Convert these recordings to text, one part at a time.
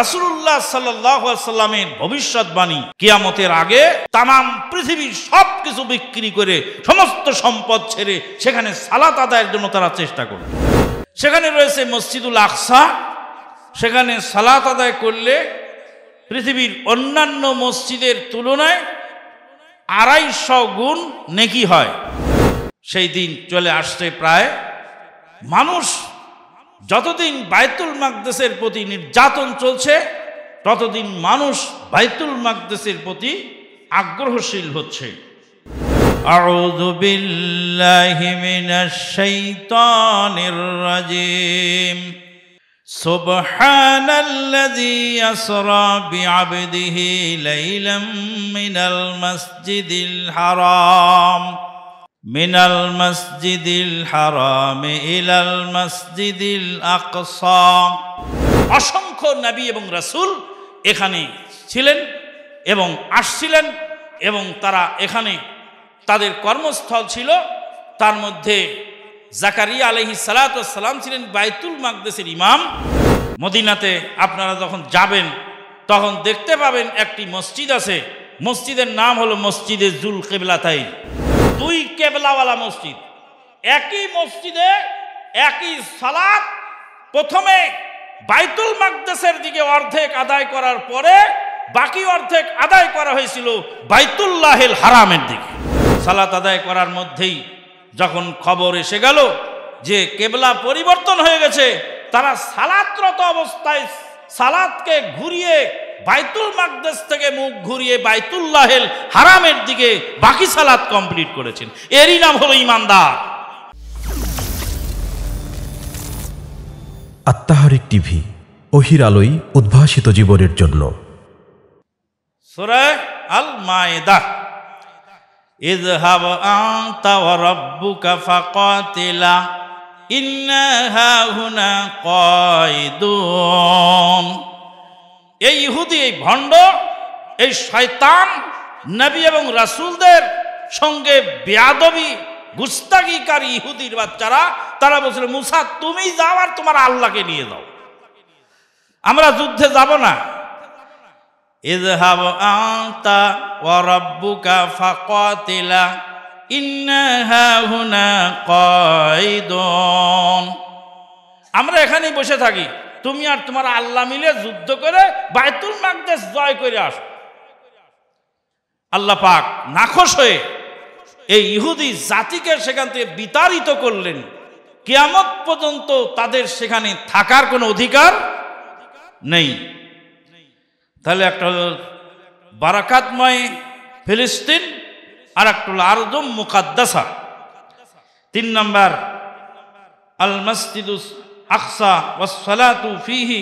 রাসুল্লাহ সাল্লামের ভবিষ্যৎবাণী কিয়ামতের আগে তামাম পৃথিবীর সব কিছু বিক্রি করে সমস্ত সম্পদ ছেড়ে সেখানে সালাত আদায়ের জন্য তারা চেষ্টা করবে সেখানে রয়েছে মসজিদুল আকসা সেখানে সালাত আদায় করলে পৃথিবীর অন্যান্য মসজিদের তুলনায় আড়াইশো গুণ নেকি হয় সেই দিন চলে আসছে প্রায় মানুষ যতদিন বায়তুল মাকদেশের প্রতি নির্যাতন চলছে ততদিন মানুষ বায়তুল মাকদেশের প্রতি আগ্রহশীল হচ্ছে সুবহানাল্লাযী আসরা মিনাল মসজিদিল হারামে ইলাল মসজিদিল আকসা অসংখ্য নবী এবং রাসূল এখানে ছিলেন এবং আসছিলেন এবং তারা এখানে তাদের কর্মস্থল ছিল তার মধ্যে জাকারিয়া আলহি সালাতাম ছিলেন বাইতুল মাকদেসের ইমাম মদিনাতে আপনারা যখন যাবেন তখন দেখতে পাবেন একটি মসজিদ আছে মসজিদের নাম হলো মসজিদে জুল কেবলাতাই দুই কেবলাওয়ালা মসজিদ একই মসজিদে একই সালাদ প্রথমে বাইতুল মাকদেশের দিকে অর্ধেক আদায় করার পরে বাকি অর্ধেক আদায় করা হয়েছিল বাইতুল্লাহিল হারামের দিকে সালাত আদায় করার মধ্যেই যখন খবর এসে গেল যে কেবলা পরিবর্তন হয়ে গেছে তারা সালাতরত অবস্থায় সালাদকে ঘুরিয়ে বাইতুল মাকদাস থেকে মুখ ঘুরিয়ে বাইতুল্লাহেল হারামের দিকে বাকি সালাত কমপ্লিট করেছেন এরই নাম হলো ইমানদার আত্মাহারিক টিভি অহির আলোই উদ্ভাসিত জীবনের জন্য সুরায় আল মায়েদা اذهب أنت وربك فقاتلا إنا هاهنا قائدون এই ইহুদি এই ভণ্ড এই শয়তান নবী এবং রাসুলদের সঙ্গে বেয়াদবি গুস্তাগিকার ইহুদির বাচ্চারা তারা বলছিল মুসা তুমি যাও আর তোমার আল্লাহকে নিয়ে যাও আমরা যুদ্ধে যাব না আমরা এখানেই বসে থাকি তুমি আর তোমার আল্লাহ মিলে যুদ্ধ করে বায়তুল মাকদেশ জয় করে আসো আল্লাহ পাক নাখোশ হয়ে এই ইহুদি জাতিকে সেখান থেকে বিতাড়িত করলেন কিয়ামত পর্যন্ত তাদের সেখানে থাকার কোনো অধিকার নেই তাহলে একটা হল বারাকাতময় ফিলিস্তিন আর একটা হল আরদম মুকাদ্দাসা তিন নম্বর আল মসজিদুস আকসা সালাতু ফিহি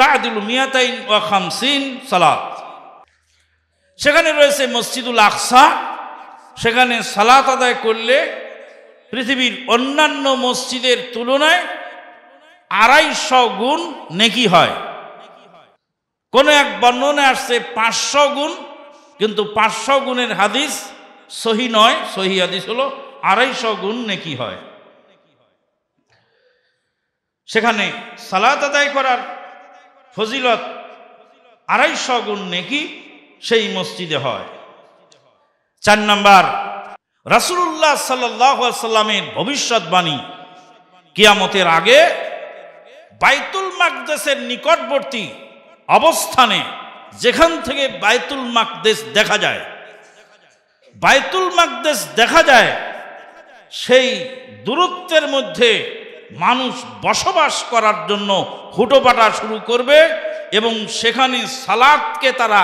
তাদিল মিয়াতাইন ওয়া খামসিন সালাত সেখানে রয়েছে মসজিদুল আকসা সেখানে সালাত আদায় করলে পৃথিবীর অন্যান্য মসজিদের তুলনায় আড়াইশো গুণ নেকি হয় কোনো এক বর্ণনে আসছে পাঁচশো গুণ কিন্তু পাঁচশো গুণের হাদিস সহি নয় সহি হাদিস হলো আড়াইশো গুণ নেকি হয় সেখানে সালাত আদায় করার ফজিলত আড়াইশো গুণ নেকি সেই মসজিদে হয় চার নম্বর রাসুল্লাহ সাল্লামের ভবিষ্যৎবাণী কিয়ামতের আগে বাইতুল মাকদেশের নিকটবর্তী অবস্থানে যেখান থেকে বাইতুল মাকদেশ দেখা যায় বাইতুল মাকদেশ দেখা যায় সেই দূরত্বের মধ্যে মানুষ বসবাস করার জন্য হুটোপাটা শুরু করবে এবং সেখানে সালাদকে তারা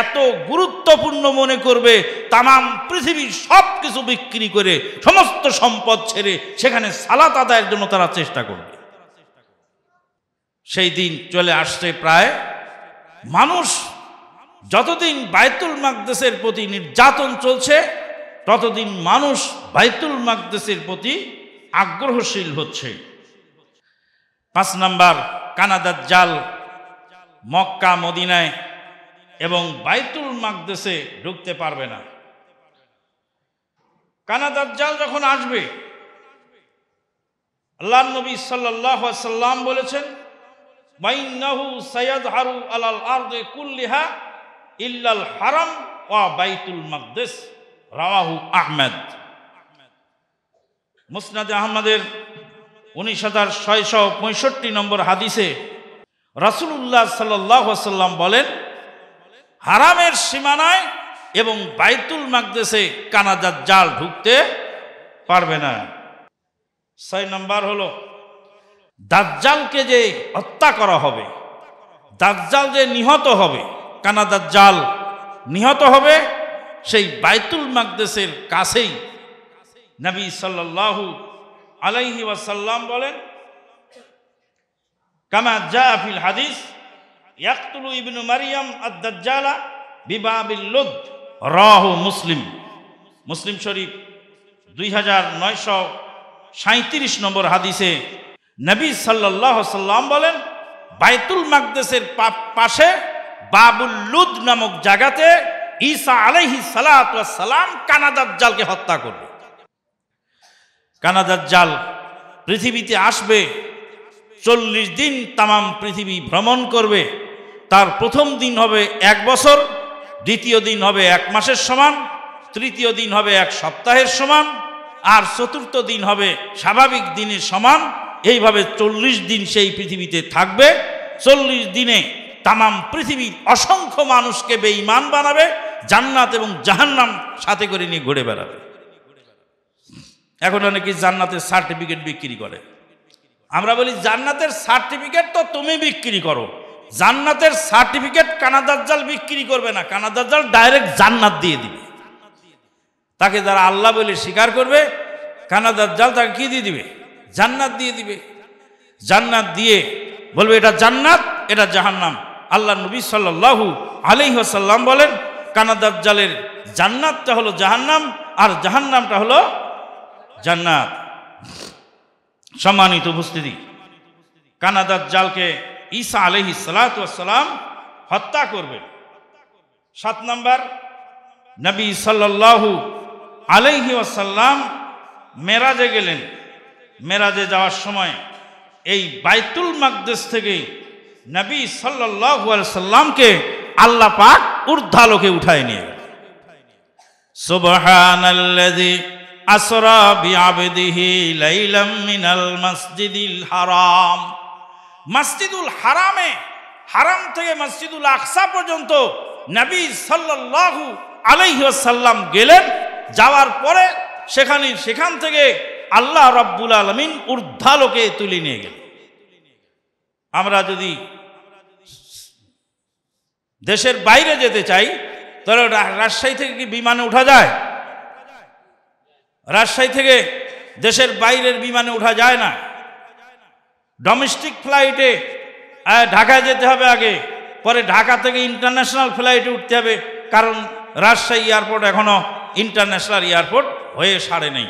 এত গুরুত্বপূর্ণ মনে করবে তামাম পৃথিবীর সব কিছু বিক্রি করে সমস্ত সম্পদ ছেড়ে সেখানে সালাত আদায়ের জন্য তারা চেষ্টা করবে সেই দিন চলে আসছে প্রায় মানুষ যতদিন বায়তুল মাকদেশের প্রতি নির্যাতন চলছে ততদিন মানুষ বাইতুল মাকদেশের প্রতি আগ্রহশীল হচ্ছে পাঁচ নাম্বার কানাদার জাল মক্কা মদিনায় এবং বাইতুল মাকদেশে ঢুকতে পারবে না কানাদার জাল যখন আসবে আল্লাহ নবী সাল্লাম বলেছেন বাইনাহু সৈয়দ বাইতুল রাওয়াহু আহমেদ মুসনাদ আহমদের উনিশ হাজার ছয়শো পঁয়ষট্টি নম্বর হাদিসে রাসুলুল্লাহ সাল্লাম বলেন হারামের সীমানায় এবং বাইতুল মাকদেশে কানাজার জাল ঢুকতে পারবে না ছয় নম্বর হলো দাজ্জালকে যে হত্যা করা হবে দাজ্জাল যে নিহত হবে কানাদার জাল নিহত হবে সেই বাইতুল মাকদেশের কাছেই নবী সাল্লাল্লাহু আলাইহি ওয়াসাল্লাম বলেন কামা জা ফিল হাদিস ইয়াকতুলু ইবনু মারিয়াম বিবাবিল লুদ রাহু মুসলিম মুসলিম শরীফ দুই হাজার নয়শো সাঁত্রিশ নম্বর হাদিসে নবী সাল্লাহ সাল্লাম বলেন বাইতুল মাকদেসের পাশে বাবুল লুদ নামক জায়গাতে ঈসা আলহি সালাম কানাদাব জালকে হত্যা করবে কানাদার জাল পৃথিবীতে আসবে চল্লিশ দিন তামাম পৃথিবী ভ্রমণ করবে তার প্রথম দিন হবে এক বছর দ্বিতীয় দিন হবে এক মাসের সমান তৃতীয় দিন হবে এক সপ্তাহের সমান আর চতুর্থ দিন হবে স্বাভাবিক দিনের সমান এইভাবে চল্লিশ দিন সেই পৃথিবীতে থাকবে চল্লিশ দিনে তামাম পৃথিবীর অসংখ্য মানুষকে বেঈমান বানাবে জান্নাত এবং জাহান্নাম সাথে করে নিয়ে ঘুরে বেড়াবে এখন অনেকে জান্নাতের সার্টিফিকেট বিক্রি করে আমরা বলি জান্নাতের সার্টিফিকেট তো তুমি বিক্রি করো জান্নাতের সার্টিফিকেট জাল বিক্রি করবে না জাল ডাইরেক্ট জান্নাত দিয়ে দিবে তাকে যারা আল্লাহ বলে স্বীকার করবে জাল তাকে কি দিয়ে দিবে জান্নাত দিয়ে দিবে জান্নাত দিয়ে বলবে এটা জান্নাত এটা জাহান্নাম আল্লাহ নবী সাল্লাহু আলি হাসাল্লাম বলেন জালের জান্নাতটা হলো জাহান্নাম আর জাহান্নামটা হলো জান্নাত সম্মানিত উপস্থিতি কানাদার জালকে ঈসা আলহি সালাম হত্যা করবেন সাত নম্বর নবী সাল্লাহু আলহি আসাল্লাম মেরাজে গেলেন মেরাজে যাওয়ার সময় এই বাইতুল মাকদেশ থেকে নবী সাল্লাহ সাল্লামকে আল্লাহ পাক ঊর্ধ্বালোকে উঠায় নিয়ে গেল আসরা বিআবদিহি লাইলাম মিনাল মসজিদিল হারাম মসজিদুল হারামে হারাম থেকে মসজিদুল আকসা পর্যন্ত নবী সাল্লাল্লাহু আলাইহি ওয়াসাল্লাম গেলেন যাওয়ার পরে সেখানে সেখান থেকে আল্লাহ রব্বুল আলমিন ঊর্ধ্বালোকে তুলে নিয়ে গেলেন আমরা যদি দেশের বাইরে যেতে চাই তাহলে রাজশাহী থেকে কি বিমানে উঠা যায় রাজশাহী থেকে দেশের বাইরের বিমানে ওঠা যায় না ডোমেস্টিক ফ্লাইটে ঢাকায় যেতে হবে আগে পরে ঢাকা থেকে ইন্টারন্যাশনাল ফ্লাইটে উঠতে হবে কারণ রাজশাহী এয়ারপোর্ট এখনও ইন্টারন্যাশনাল এয়ারপোর্ট হয়ে সারে নেই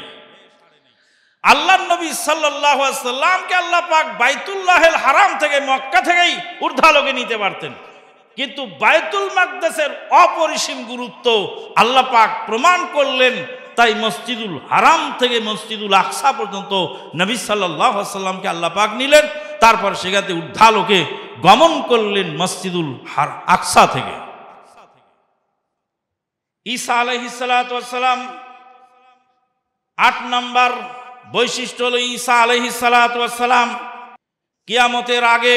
আল্লাহ নবী সাল্লাহামকে আল্লাহ পাক বাইতুল্লাহের হারাম থেকে মক্কা থেকেই ঊর্ধ্বালোকে নিতে পারতেন কিন্তু বায়তুল মাকদাসের অপরিসীম গুরুত্ব আল্লাহ পাক প্রমাণ করলেন তাই মসজিদুল হারাম থেকে মসজিদুল আকসা পর্যন্ত নবী সাল্লাহ সাল্লামকে আল্লাহ পাক নিলেন তারপর সেখানে উদ্ধালোকে গমন করলেন মসজিদুল আকসা থেকে ঈসা আলহিসাল্লাম আট নম্বর বৈশিষ্ট্য হল ঈসা আলহিসাল্লাম কিয়ামতের আগে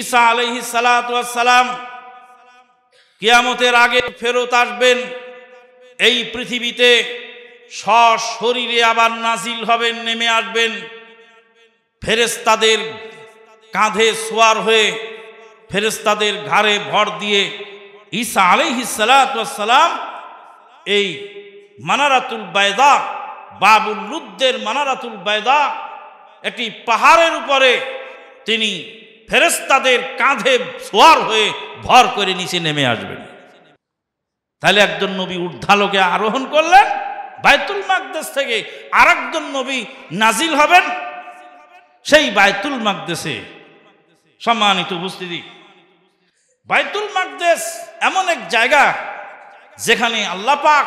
ঈসা আলহিসাল্লাম কিয়ামতের আগে ফেরত আসবেন এই পৃথিবীতে সশরীরে আবার নাজিল হবেন নেমে আসবেন ফেরেস্তাদের কাঁধে সোয়ার হয়ে ফেরেস্তাদের ঘাড়ে ভর দিয়ে ঈসা আলিহিসালাম এই মানারাতুল বায়দা বাবুল লুদ্দের মানারাতুল বায়দা একটি পাহাড়ের উপরে তিনি ফেরেস্তাদের কাঁধে সোয়ার হয়ে ভর করে নিচে নেমে আসবেন তাহলে একজন নবী উর্ধালোকে আরোহণ করলেন বায়তুল মাকদেশ থেকে আর একজন নবী নাজিল হবেন সেই বায়তুল মাকদেশে সম্মানিত উপস্থিতি বায়তুল মাকদেশ এমন এক জায়গা যেখানে আল্লাহ পাক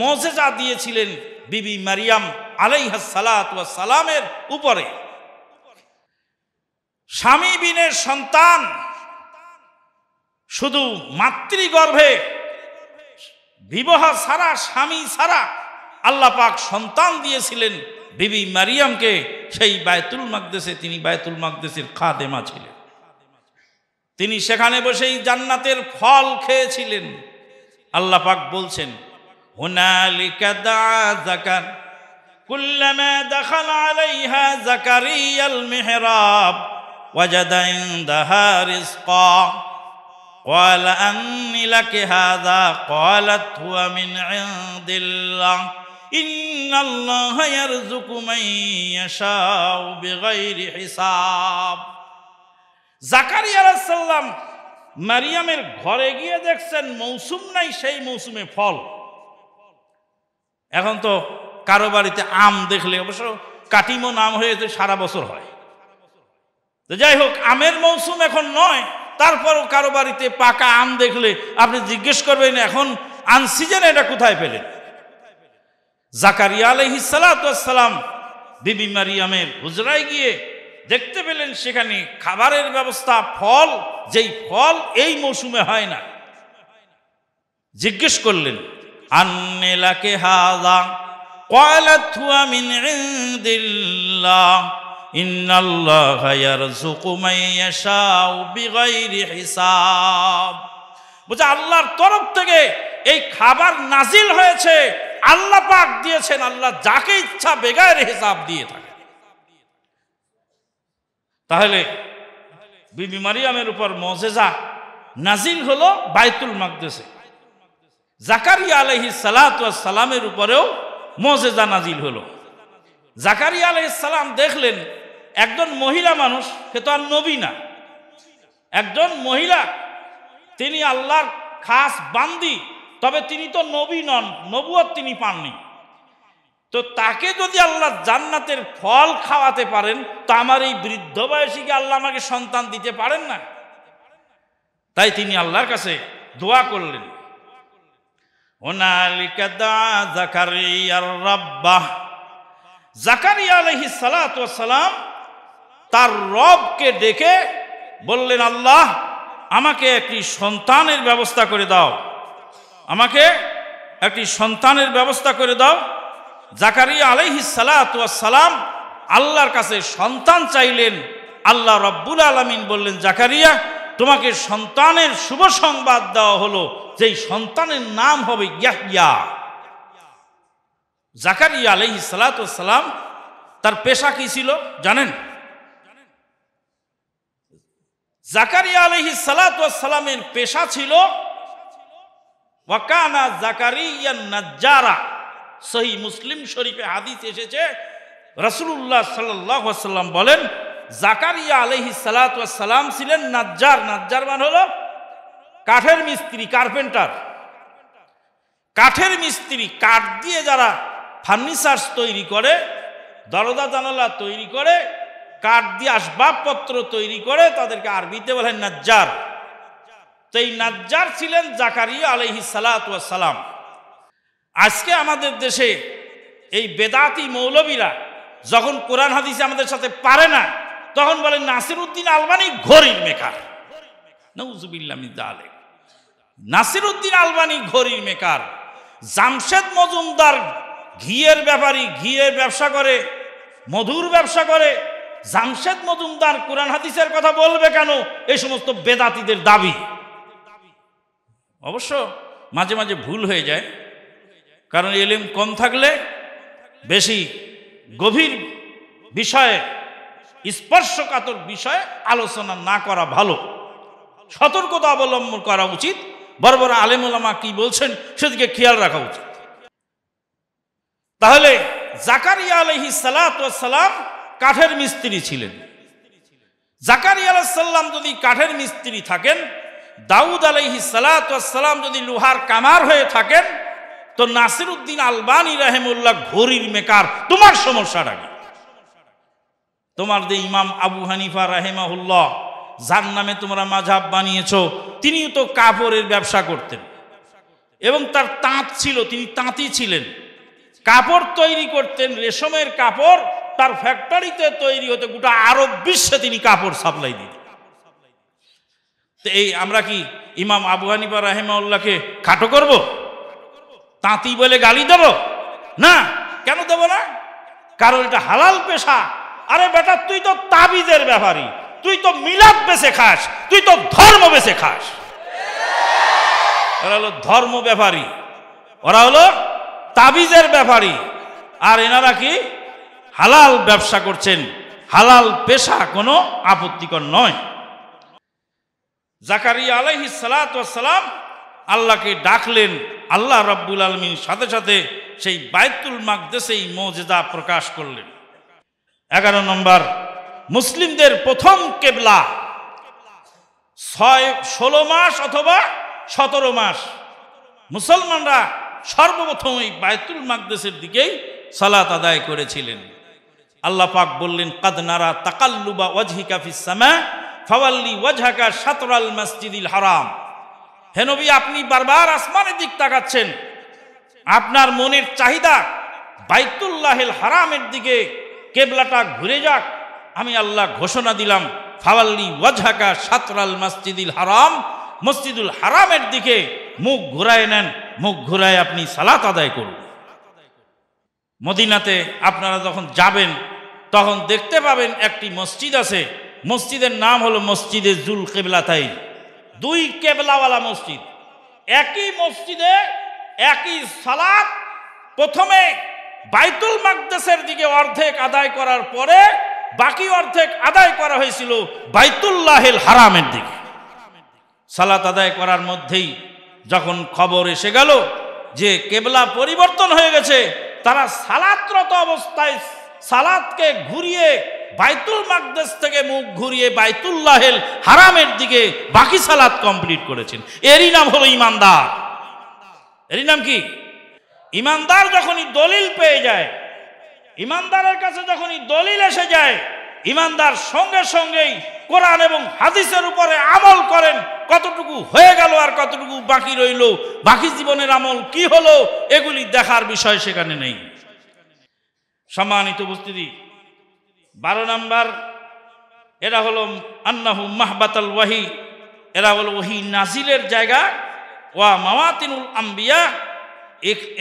মজেজা দিয়েছিলেন বিবি মারিয়াম আলাইহা সালামের উপরে স্বামী বিনের সন্তান শুধু মাতৃগর্ভে বিবাহ সারা স্বামী সারা আল্লাহ পাক সন্তান দিয়েছিলেন বিবি মারিয়ামকে সেই বায়তুল মাকদেশে তিনি বায়তুল মাকদেশের খাদেমা ছিলেন তিনি সেখানে বসেই জান্নাতের ফল খেয়েছিলেন আল্লাহ পাক বলছেন হোনালিকা দা قال أني لك هذا قالت هو من عند الله إن الله يرزق من يشاء بغير حساب জাকারিয়া আলাইসাল্লাম মারিয়ামের ঘরে গিয়ে দেখছেন মৌসুম নাই সেই মৌসুমে ফল এখন তো কারো বাড়িতে আম দেখলে অবশ্য কাটিমন আম হয়ে হয়েছে সারা বছর হয় তো যাই হোক আমের মৌসুম এখন নয় তারপর কারো বাড়িতে পাকা আম দেখলে আপনি জিজ্ঞেস করবেন এখন আনসিজেন এটা কোথায় পেলেন জাকারিয়া আলহি সালাতাম বিবি মারিয়ামের হুজরায় গিয়ে দেখতে পেলেন সেখানে খাবারের ব্যবস্থা ফল যেই ফল এই মৌসুমে হয় না জিজ্ঞেস করলেন আন্নেলাকে হাদা কয়লা থুয়া মিন ইন্নাল্লাহ হিসাব আল্লাহর তরফ থেকে এই খাবার নাজিল হয়েছে আল্লাহ পাক দিয়েছেন আল্লাহ যাকে ইচ্ছা বেগায়ের হিসাব দিয়ে থাকে তাহলে বিবি মারিয়ামের উপর মজেজা নাজিল হলো বাইতুল মাকদেশে জাকারিয়া আলহি সালাতামের উপরেও মজেজা নাজিল হলো জাকারিয়া আলহিস সালাম দেখলেন একজন মহিলা মানুষ সে তো আর নবী না একজন মহিলা তিনি আল্লাহর খাস বান্দি তবে তিনি তো নবী নন নবুয়ত তিনি পাননি তো তাকে যদি আল্লাহ জান্নাতের ফল খাওয়াতে পারেন তো আমার এই বৃদ্ধ বয়সীকে আল্লাহ আমাকে সন্তান দিতে পারেন না তাই তিনি আল্লাহর কাছে দোয়া করলেন জাকারিয়া আলহিস সালাম তার রবকে ডেকে বললেন আল্লাহ আমাকে একটি সন্তানের ব্যবস্থা করে দাও আমাকে একটি সন্তানের ব্যবস্থা করে দাও জাকারিয়া আলাইহি সালাম আল্লাহর কাছে সন্তান চাইলেন আল্লাহ রব্বুল আলমিন বললেন জাকারিয়া তোমাকে সন্তানের শুভ সংবাদ দেওয়া হলো যেই সন্তানের নাম হবে ইয়াহিয়া জাকারিয়া আলহি সালাম তার পেশা কি ছিল জানেন জাকারিয়া আলহি সালাতামের পেশা ছিল ওয়াকানা জাকারিয়ান নাজ্জারা সহি মুসলিম শরীফে হাদিস এসেছে রসুল্লাহ সাল্লাম বলেন জাকারিয়া আলহি সালাতাম ছিলেন নাজ্জার নাজ্জার মান হল কাঠের মিস্ত্রি কার্পেন্টার কাঠের মিস্ত্রি কাঠ দিয়ে যারা ফার্নিচার্স তৈরি করে দরজা জানালা তৈরি করে কাঠ দিয়ে আসবাবপত্র তৈরি করে তাদেরকে আরবিতে বলেন নাজ্জার তো এই নাজ্জার ছিলেন জাকারিয়া আলহি সালাম আজকে আমাদের দেশে এই বেদাতি মৌলবীরা যখন কোরআন হাদিসে আমাদের সাথে পারে না তখন বলেন নাসির উদ্দিন আলবানি ঘড়ির মেকার নাসির উদ্দিন আলবানি ঘড়ির মেকার জামশেদ মজুমদার ঘিয়ের ব্যাপারী ঘিয়ের ব্যবসা করে মধুর ব্যবসা করে জামশেদ মজুমদার কোরআন হাদিসের কথা বলবে কেন এই সমস্ত বেদাতিদের দাবি অবশ্য মাঝে মাঝে ভুল হয়ে যায় কারণ এলিম কম থাকলে বেশি গভীর বিষয়ে স্পর্শকাতর বিষয়ে আলোচনা না করা ভালো সতর্কতা অবলম্বন করা উচিত বড় বড় আলেমুলামা কি বলছেন সেদিকে খেয়াল রাখা উচিত তাহলে জাকারিয়া আলহি সালাম কাঠের মিস্ত্রি ছিলেন জাকারি আলাহাল্লাম যদি কাঠের মিস্ত্রি থাকেন দাউদ আলহি সালাতাম যদি লোহার কামার হয়ে থাকেন তো নাসির উদ্দিন আলবানি রাহেমুল্লাহ ঘড়ির মেকার তোমার সমস্যাটা কি তোমার যে ইমাম আবু হানিফা রাহেমাহুল্লাহ যার নামে তোমরা মাঝাব বানিয়েছ তিনিও তো কাপড়ের ব্যবসা করতেন এবং তার তাঁত ছিল তিনি তাঁতি ছিলেন কাপড় তৈরি করতেন রেশমের কাপড় তার ফ্যাক্টরিতে তৈরি হতে গোটা আরব বিশ্বে তিনি কাপড় সাপ্লাই দিতেন তো এই আমরা কি ইমাম আবু হানিবা রাহেমাউল্লাহকে খাটো করব তাঁতি বলে গালি দেব না কেন দেব না কারণ এটা হালাল পেশা আরে বেটা তুই তো তাবিজের ব্যাপারী তুই তো মিলাদ বেছে খাস তুই তো ধর্ম বেছে খাস ওরা হলো ধর্ম ব্যাপারী ওরা হলো তাবিজের ব্যাপারী আর এনারা কি হালাল ব্যবসা করছেন হালাল পেশা কোনো আপত্তিকর নয় জাকারিয়া আলহি সালাম আল্লাহকে ডাকলেন আল্লাহ রব্বুল আলমীর সাথে সাথে সেই বায়তুল দেশেই মৌজেদা প্রকাশ করলেন এগারো নম্বর মুসলিমদের প্রথম কেবলা ছয় ষোলো মাস অথবা সতেরো মাস মুসলমানরা সর্বপ্রথম এই বায়তুল মাকদেশের দিকেই সালাত আদায় করেছিলেন আল্লাহ পাক বললেন নারা তাকাল্লুবা ওয়াজহিকা সামা ফাওয়াল্লি ওয়াজহাকা সাতরাল মসজিদিল হারাম হেনবি আপনি বারবার আসমানের দিক তাকাচ্ছেন আপনার মনের চাহিদা বাইতুল্লাহিল হারামের দিকে কেবলাটা ঘুরে যাক আমি আল্লাহ ঘোষণা দিলাম ফাওয়াল্লি ওয়াজহাকা সাতরাল মসজিদিল হারাম মসজিদুল হারামের দিকে মুখ ঘুরায় নেন মুখ ঘুরায় আপনি সালাত আদায় করুন মদিনাতে আপনারা যখন যাবেন তখন দেখতে পাবেন একটি মসজিদ আছে মসজিদের নাম হলো মসজিদে জুল কেবলা তাই দুই কেবলাওয়ালা মসজিদ একই মসজিদে একই সালাদ প্রথমে বাইতুল মাকদেশের দিকে অর্ধেক আদায় করার পরে বাকি অর্ধেক আদায় করা হয়েছিল বাইতুল্লাহেল হারামের দিকে সালাত আদায় করার মধ্যেই যখন খবর এসে গেল যে কেবলা পরিবর্তন হয়ে গেছে তারা সালাতরত অবস্থায় সালাদকে ঘুরিয়ে বাইতুল মাকদেশ থেকে মুখ ঘুরিয়ে বাইতুল্লাহেল হারামের দিকে বাকি সালাদ কমপ্লিট করেছেন এরই নাম হলো ইমানদার এরই নাম কি ইমানদার যখনই দলিল পেয়ে যায় ইমানদারের কাছে যখনই দলিল এসে যায় ইমানদার সঙ্গে সঙ্গেই কোরআন এবং হাদিসের উপরে আমল করেন কতটুকু হয়ে গেল আর কতটুকু বাকি রইল বাকি জীবনের আমল কি হলো এগুলি দেখার বিষয় সেখানে নেই সম্মানিত উপস্থিতি বারো নাম্বার এরা হলো আন্নাহু মাহবাতাল ওয়াহি এরা হলো ওহি নাজিলের জায়গা ওয়া মাওয়াতিনুল আম্বিয়া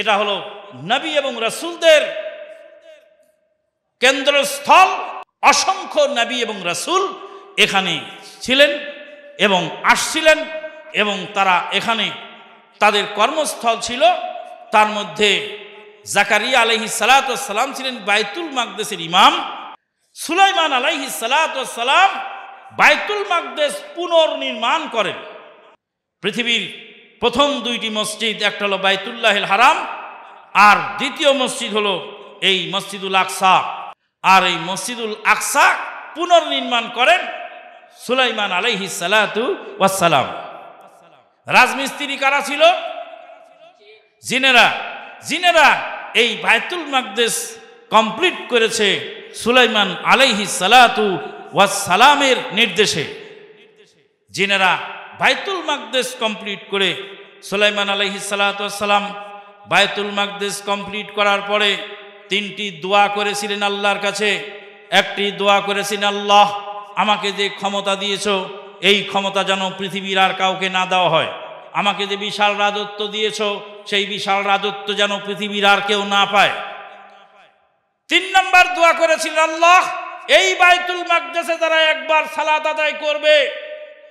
এটা হলো নবী এবং রাসুলদের কেন্দ্রস্থল অসংখ্য নবী এবং রাসুল এখানে ছিলেন এবং আসছিলেন এবং তারা এখানে তাদের কর্মস্থল ছিল তার মধ্যে জাকারিয়া আলহি সালাতাম ছিলেন বাইতুল মাকদেশের ইমাম সুলাইমান আলহি সালাতাম বাইতুল মাকদেস পুনর্নির্মাণ করেন পৃথিবীর প্রথম দুইটি মসজিদ একটা হলো বাইতুল্লাহিল হারাম আর দ্বিতীয় মসজিদ হলো এই মসজিদুল আকসা আর এই মসজিদুল আকসা পুনর্নির্মাণ করেন সুলাইমান আলহি সালাতু ওয়াসালাম রাজমিস্ত্রি কারা ছিল জিনেরা জিনেরা এই বায়তুল মাকদেশ কমপ্লিট করেছে সুলাইমান আলাইহি সালাতু সালামের নির্দেশে জেনারা বায়তুল মাকদেশ কমপ্লিট করে সুলাইমান আলহি সালাম বায়তুল মাকদেশ কমপ্লিট করার পরে তিনটি দোয়া করেছিলেন আল্লাহর কাছে একটি দোয়া করেছিলেন আল্লাহ আমাকে যে ক্ষমতা দিয়েছ এই ক্ষমতা যেন পৃথিবীর আর কাউকে না দেওয়া হয় আমাকে যে বিশাল রাজত্ব দিয়েছ সেই বিশাল রাজত্ব যেন পৃথিবীর আর কেউ না পায় তিন নম্বর দোয়া করেছিল আল্লাহ এই বায়তুল মাকদেশে যারা একবার সালাদ আদায় করবে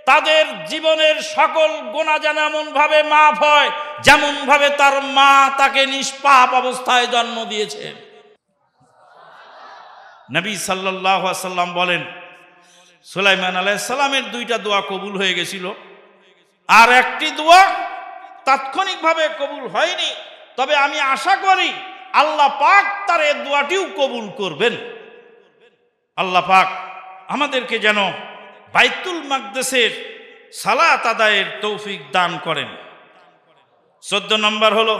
তাদের জীবনের সকল গোনা যেন এমনভাবে মাফ হয় যেমনভাবে তার মা তাকে নিষ্পাপ অবস্থায় জন্ম দিয়েছেন নবী সাল্লাহ সাল্লাম বলেন সুলাইমান আলাইসাল্লামের দুইটা দোয়া কবুল হয়ে গেছিল আর একটি দোয়া তাৎক্ষণিকভাবে কবুল হয়নি তবে আমি আশা করি আল্লাহ পাক তার এ দোয়াটিও কবুল করবেন আল্লাহ পাক আমাদেরকে যেন বাইতুল মাকদেশের সালাত আদায়ের তৌফিক দান করেন চোদ্দ নম্বর হলো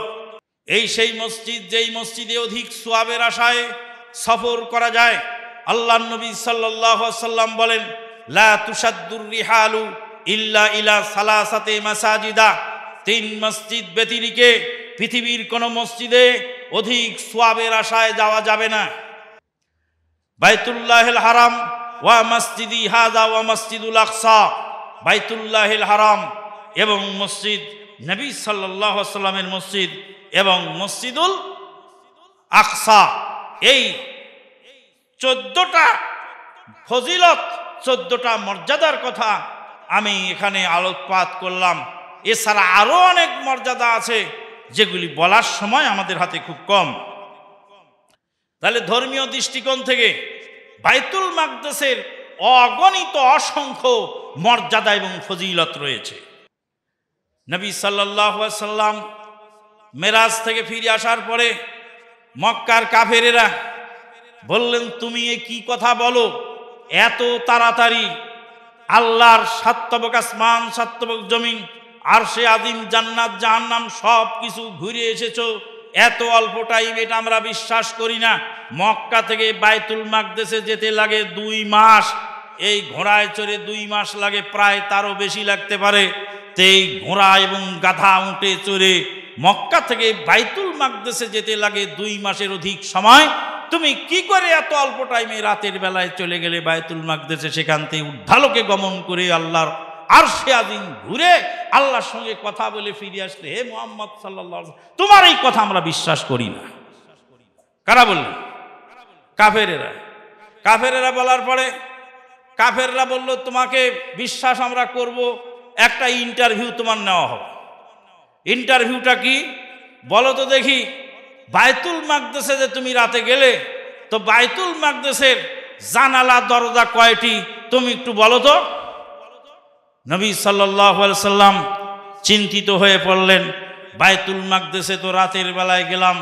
এই সেই মসজিদ যেই মসজিদে অধিক সোয়াবের আশায় সফর করা যায় আল্লাহ নবী সাল্লাহ সাল্লাম বলেন লা তুষাদ্দুর রিহালু ইল্লা ইলা সালাসাতে মাসাজিদা তিন মসজিদ ব্যতিরিকে পৃথিবীর কোনো মসজিদে অধিক সোয়াবের আশায় যাওয়া যাবে না বাইতুল্লাহেল হারাম ওয়া মসজিদি হাজা ওয়া মসজিদুল আকসা বাইতুল্লাহেল হারাম এবং মসজিদ নবী সাল্লাহ সাল্লামের মসজিদ এবং মসজিদুল আকসা এই চোদ্দটা ফজিলত চোদ্দটা মর্যাদার কথা আমি এখানে আলোকপাত করলাম এছাড়া আরও অনেক মর্যাদা আছে যেগুলি বলার সময় আমাদের হাতে খুব কম তাহলে ধর্মীয় দৃষ্টিকোণ থেকে বাইতুল মাকদেশের অগণিত অসংখ্য মর্যাদা এবং ফজিলত রয়েছে নবী সাল্লাহ সাল্লাম মেরাজ থেকে ফিরে আসার পরে মক্কার কাফেরেরা বললেন তুমি এ কি কথা বলো এত তাড়াতাড়ি আল্লাহর সাতবক আসমান সাতবক জমিন আর সে আদিম জান্নাত জাহান্নাম সব কিছু ঘুরে এসেছ এত অল্প টাইম এটা আমরা বিশ্বাস করি না মক্কা থেকে বায়তুল মাকদেশে যেতে লাগে দুই মাস এই ঘোড়ায় চড়ে দুই মাস লাগে প্রায় তারও বেশি লাগতে পারে তেই ঘোড়া এবং গাধা উঁটে চড়ে মক্কা থেকে বাইতুল মাকদেশে যেতে লাগে দুই মাসের অধিক সময় তুমি কি করে এত অল্প টাইমে রাতের বেলায় চলে গেলে বাইতুল মাকদেশে সেখান থেকে উদ্ধালোকে গমন করে আল্লাহর আর সে আদিন ঘুরে আল্লাহর সঙ্গে কথা বলে ফিরে আসলে হে মোহাম্মদ সাল্লাহ তোমার এই কথা আমরা বিশ্বাস করি না কারা বললেন কাফেরেরা কাফেরেরা বলার পরে কাফেররা বলল তোমাকে বিশ্বাস আমরা করব একটা ইন্টারভিউ তোমার নেওয়া হবে ইন্টারভিউটা কি বলো তো দেখি বায়তুল মাকদেশে যে তুমি রাতে গেলে তো বায়তুল মাকদেশের জানালা দরজা কয়টি তুমি একটু বলো তো নবী সাল্লাম চিন্তিত হয়ে পড়লেন বাইতুল মাকদেশে তো রাতের বেলায় গেলাম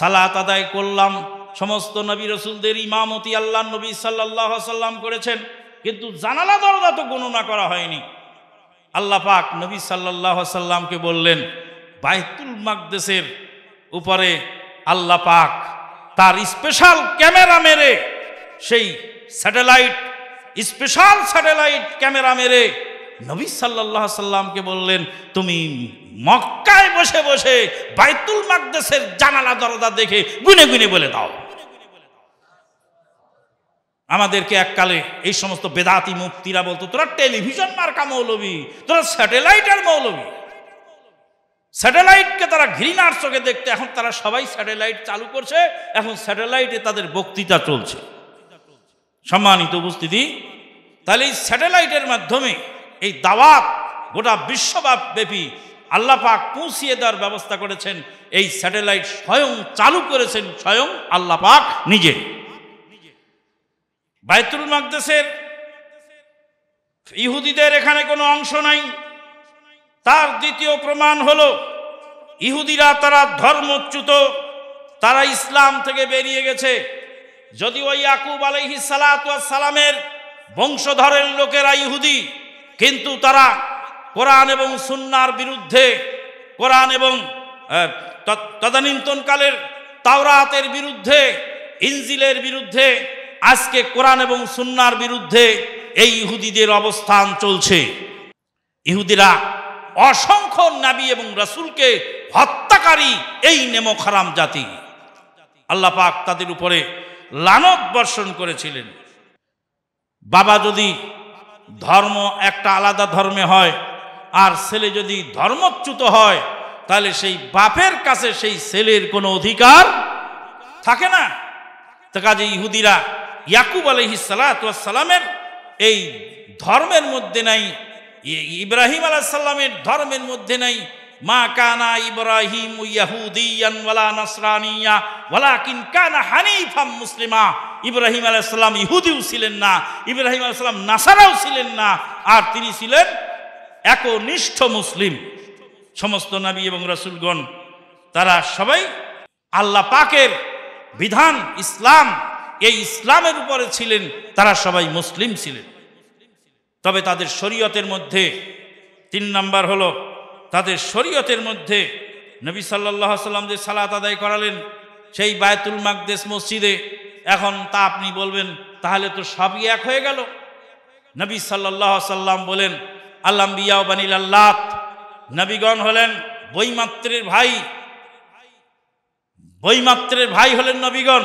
সালাত আদায় করলাম সমস্ত নবী রসুলদের ইমামতি আল্লাহ নবী সাল্লাহ সাল্লাম করেছেন কিন্তু জানালা দরজা তো গণনা করা হয়নি আল্লাহ পাক নবী সাল্লাহ সাল্লামকে বললেন বাইতুল মাকদেশের উপরে আল্লাহ পাক তার স্পেশাল ক্যামেরা মেরে সেই স্যাটেলাইট স্পেশাল স্যাটেলাইট ক্যামেরা মেরে নবী সাল্লাহ সাল্লামকে বললেন তুমি মক্কায় বসে বসে বাইতুল মাকদেশের জানালা দরজা দেখে গুনে গুনে বলে দাও আমাদেরকে এককালে এই সমস্ত বেদাতি মুক্তিরা বলতো তোরা টেলিভিশন মার্কা মৌলবী তোরা স্যাটেলাইটের মৌলবী স্যাটেলাইটকে তারা ঘৃণার চোখে দেখতে এখন তারা সবাই স্যাটেলাইট চালু করছে এখন স্যাটেলাইটে তাদের বক্তৃতা চলছে সম্মানিত উপস্থিতি তাহলে এই স্যাটেলাইটের মাধ্যমে এই দাওয়াত গোটা বিশ্বব্যাপী আল্লাহ পাক পৌঁছিয়ে দেওয়ার ব্যবস্থা করেছেন এই স্যাটেলাইট স্বয়ং চালু করেছেন স্বয়ং আল্লাহ পাক নিজে বাইতুল মাকদেশের ইহুদিদের এখানে কোনো অংশ নাই তার দ্বিতীয় প্রমাণ হল ইহুদিরা তারা ধর্মচ্যুত তারা ইসলাম থেকে বেরিয়ে গেছে যদি ওই আকুব আলহি সালামের বংশধরের লোকেরা ইহুদি কিন্তু তারা কোরআন এবং সুন্নার বিরুদ্ধে কোরআন এবং তদানীন্তনকালের তাওরাতের বিরুদ্ধে ইঞ্জিলের বিরুদ্ধে আজকে কোরআন এবং সুন্নার বিরুদ্ধে এই ইহুদিদের অবস্থান চলছে ইহুদিরা অসংখ্য নাবি এবং রাসুলকে হত্যাকারী এই নেমোখারাম জাতি আল্লাহ পাক তাদের উপরে লানত বর্ষণ করেছিলেন বাবা যদি ধর্ম একটা আলাদা ধর্মে হয় আর ছেলে যদি ধর্মচ্যুত হয় তাহলে সেই বাপের কাছে সেই ছেলের কোনো অধিকার থাকে না তো কাজে ইহুদিরা ইয়াকুব আলহি সালাতামের এই ধর্মের মধ্যে নাই ইব্রাহিম আলাহ সাল্লামের ধর্মের মধ্যে নাই মা কানা ইব্রাহিম কানা হানিফাম মুসলিমা ইব্রাহিম আলাহ সাল্লাম ইহুদিও ছিলেন না ইব্রাহিম আলাহ সাল্লাম নাসারাও ছিলেন না আর তিনি ছিলেন একনিষ্ঠ মুসলিম সমস্ত নবী এবং রসুলগণ তারা সবাই আল্লাহ পাকের বিধান ইসলাম এই ইসলামের উপরে ছিলেন তারা সবাই মুসলিম ছিলেন তবে তাদের শরীয়তের মধ্যে তিন নাম্বার হলো তাদের শরীয়তের মধ্যে নবী সাল্লাহ সাল্লাম যে সালাত আদায় করালেন সেই বায়তুল মাকদেশ মসজিদে এখন তা আপনি বলবেন তাহলে তো সবই এক হয়ে গেল নবী সাল্লাহ সাল্লাম বলেন আল্লাম্বিয়াও বানিল আল্লাহ নবীগণ হলেন বইমাত্রের ভাই বইমাত্রের ভাই হলেন নবীগণ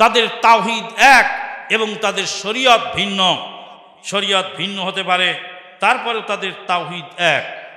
তাদের তাওহিদ এক এবং তাদের শরীয়ত ভিন্ন শরীয়ত ভিন্ন হতে পারে তারপরেও তাদের তাওহিদ এক